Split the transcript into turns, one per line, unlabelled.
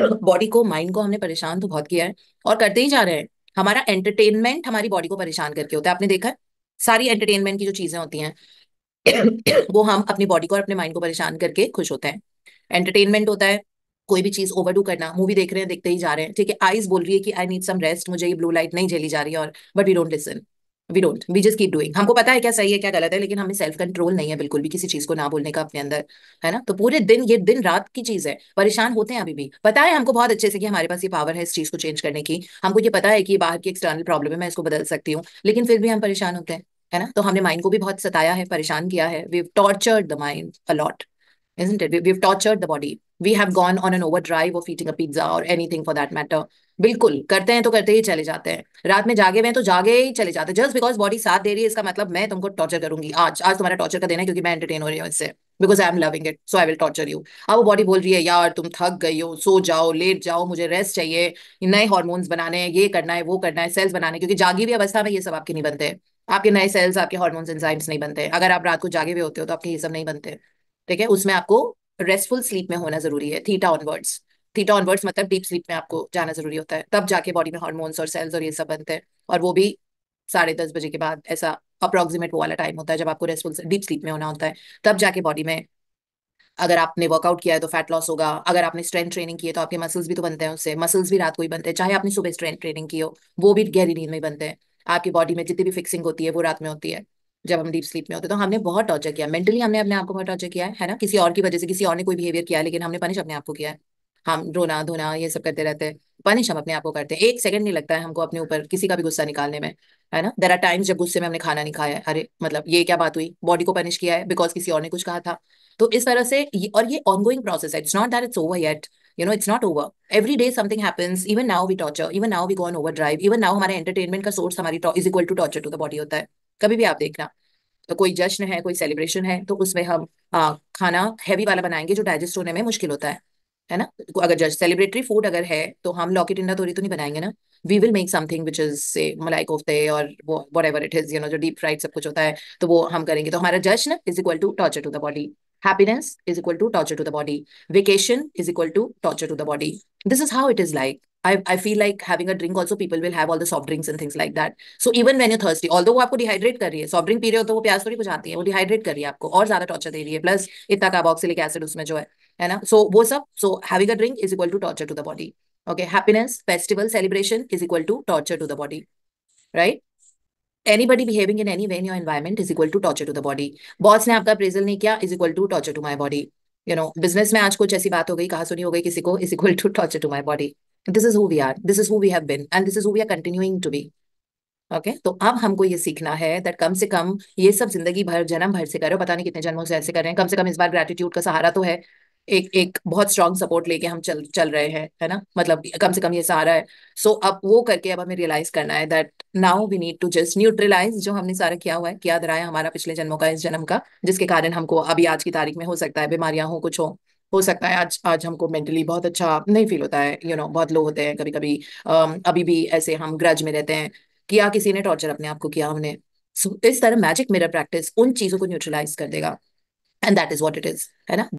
Body मतलब को mind को हमने परेशान तो बहुत किया है और करते ही जा रहे हैं हमारा एंटरटेनमेंट हमारी बॉडी को परेशान करके होता है आपने देखा सारी एंटरटेनमेंट की जो चीजें होती हैं वो हम अपनी बॉडी को और अपने माइंड को परेशान करके खुश होते हैं एंटरटेनमेंट होता है कोई भी चीज ओवरडू करना मूवी देख रहे हैं देखते ही जा रहे हैं ठीक है आईज बोल रही है कि आई नीड सम रेस्ट मुझे ये ब्लू लाइट नहीं झेली जा रही है और but we don't listen we don't we just keep doing हमको पता है क्या सही है क्या गलत है लेकिन हमें सेल्फ कंट्रोल नहीं है बिल्कुल भी किसी चीज को ना बोलने का अपने अंदर है ना तो पूरे दिन ये दिन रात की चीज है परेशान होते हैं अभी भी पता है हमको बहुत अच्छे से कि हमारे पास ये पावर है इस चीज को चेंज करने की हमको ये पता है कि बाहर की एक्सटर्नल प्रॉब्लम है मैं इसको बदल सकती हूँ लेकिन फिर भी हम परेशान होते हैं है ना तो हमने माइंड को भी बहुत सताया है परेशान किया है we tortured the mind a lot isn't it? We, we've tortured the body. We have gone on an overdrive of eating a pizza or anything for that matter. बिल्कुल करते हैं तो करते ही चले जाते हैं रात में जागे हुए तो जागे ही चले जाते हैं जस्ट बिकॉज बॉडी साथ दे रही है इसका मतलब मैं तुमको टॉर्चर करूंगी आज आज तुम्हारा टॉर्चर का देना है क्योंकि मैं एंटरटेन हो रही हूँ इससे because I am loving it so I will torture you अब वो बॉडी बोल रही है यार तुम थक गई हो सो जाओ लेट जाओ मुझे रेस्ट चाहिए नए हॉर्मोन्स बनाने हैं ये करना है वो करना है सेल्स बनाने क्योंकि जागी हुई अवस्था में ये सब आपके नहीं बनते आपके नए सेल्स आपके हॉर्मोन्स एंजाइम्स नहीं बनते अगर आप रात को जागे हुए होते हो तो आपके ये सब नहीं बनते ठीक है उसमें आपको रेस्टफुल स्लीप में होना जरूरी है थीटा ऑनवर्ड्स थीटा ऑनवर्ड्स मतलब डीप स्लीप में आपको जाना जरूरी होता है तब जाके बॉडी में हार्मोन्स और सेल्स और ये सब बनते हैं और वो भी साढ़े दस बजे के बाद ऐसा अप्रोक्सीमेट वो वाला टाइम होता है जब आपको रेस्टफुल डीप स्लीप में होना होता है तब जाके बॉडी में अगर आपने वर्कआउट किया है तो फैट लॉस होगा अगर आपने स्ट्रेंथ ट्रेनिंग की है तो आपके मसल्स भी तो बनते हैं उससे मसल्स भी रात को ही बनते हैं चाहे आपने सुबह स्ट्रेंथ ट्रेनिंग की हो वो भी गहरी नींद में बनते हैं आपकी बॉडी में जितनी भी फिक्सिंग होती है वो रात में होती है जब हम डीप स्लीप में होते तो हमने बहुत टॉर्चर किया मेंटली हमने अपने आप को बहुत टॉर्चर किया है है ना किसी और की वजह से किसी और ने कोई बिहेवियर किया लेकिन हमने पनिश अपने आप को किया है हम रोना धोना ये सब करते रहते हैं पनिश हम अपने आप को करते हैं एक सेकंड नहीं लगता है हमको अपने ऊपर किसी का भी गुस्सा निकालने में है ना देर आर टाइम्स जब गुस्से में हमने खाना नहीं खाया है अरे मतलब ये क्या बात हुई बॉडी को पनिश किया है बिकॉज किसी और ने कुछ कहा था तो इस तरह से और ये ऑनगोइंग प्रोसेस है it's not that it's over yet you know it's not over every day something happens even now we torture even now we gone overdrive even now हमारे एंटरटेनमेंट का सोर्स हमारी is equal to torture to the body होता है कभी भी आप देखना तो कोई जश्न है कोई सेलिब्रेशन है तो उसमें हम आ, खाना हैवी वाला बनाएंगे जो डाइजेस्ट होने में मुश्किल होता है है ना तो अगर जश्न सेलिब्रेटरी फूड अगर है तो हम लॉकी टिंडा तोरी तो नहीं बनाएंगे ना we will make something which is से मलाई कोफ्ते और वो whatever it is you know जो डीप फ्राइड सब कुछ होता है तो वो हम करेंगे तो हमारा जश्न is equal to torture to the body happiness is equal to torture to the body vacation is equal to torture to the body this is how it is like I, I feel like having a drink also people will have all the soft drinks and things like that. So even when you're thirsty, although वो आपको dehydrate कर रही है soft drink P रहे हो तो वो प्यास थोड़ी बुझाती है वो डिहाइड्रेट कर रही है आपको और ज्यादा torture दे रही है Plus इतना carboxylic acid उसमें जो है है ना so, वो सब so having a drink is equal to torture to the body Okay, happiness, festival, celebration is equal to torture to the body, right? Anybody behaving in any way in your environment is equal to torture to the body boss ने आपका appraisal नहीं किया is equal to torture to my body You know, business में आज कुछ ऐसी बात हो गई कहा सुनी हो गई किसी को is equal to torture to my body this is who we are this is who we have been and this is who we are continuing to be okay तो अब हमको ये सीखना है दैट कम से कम ये सब जिंदगी भर जन्म भर से करो पता नहीं कितने जन्मों से ऐसे कर रहे हैं कम से कम इस बार ग्रेटिट्यूड का सहारा तो है एक एक बहुत स्ट्रांग सपोर्ट लेके हम चल चल रहे हैं है ना मतलब कम से कम ये सहारा है सो so, अब वो करके अब हमें रियलाइज करना है that now we need to just neutralise जो हमने सारा किया हुआ है किया दराया है हमारा पिछले जन्मों का इस जन्म का जिसके कारण हमको अभी आज की तारीख में हो सकता है बीमारियां हो कुछ हो हो सकता है आज आज हमको मेंटली बहुत अच्छा नहीं फील होता है यू you नो know, बहुत लो होते हैं कभी कभी अभी भी ऐसे हम ग्रज में रहते हैं किया किसी ने टॉर्चर अपने आप को किया हमने सो so, इस तरह मैजिक मेरा प्रैक्टिस उन चीज़ों को न्यूट्रलाइज कर देगा and that is what it is है ना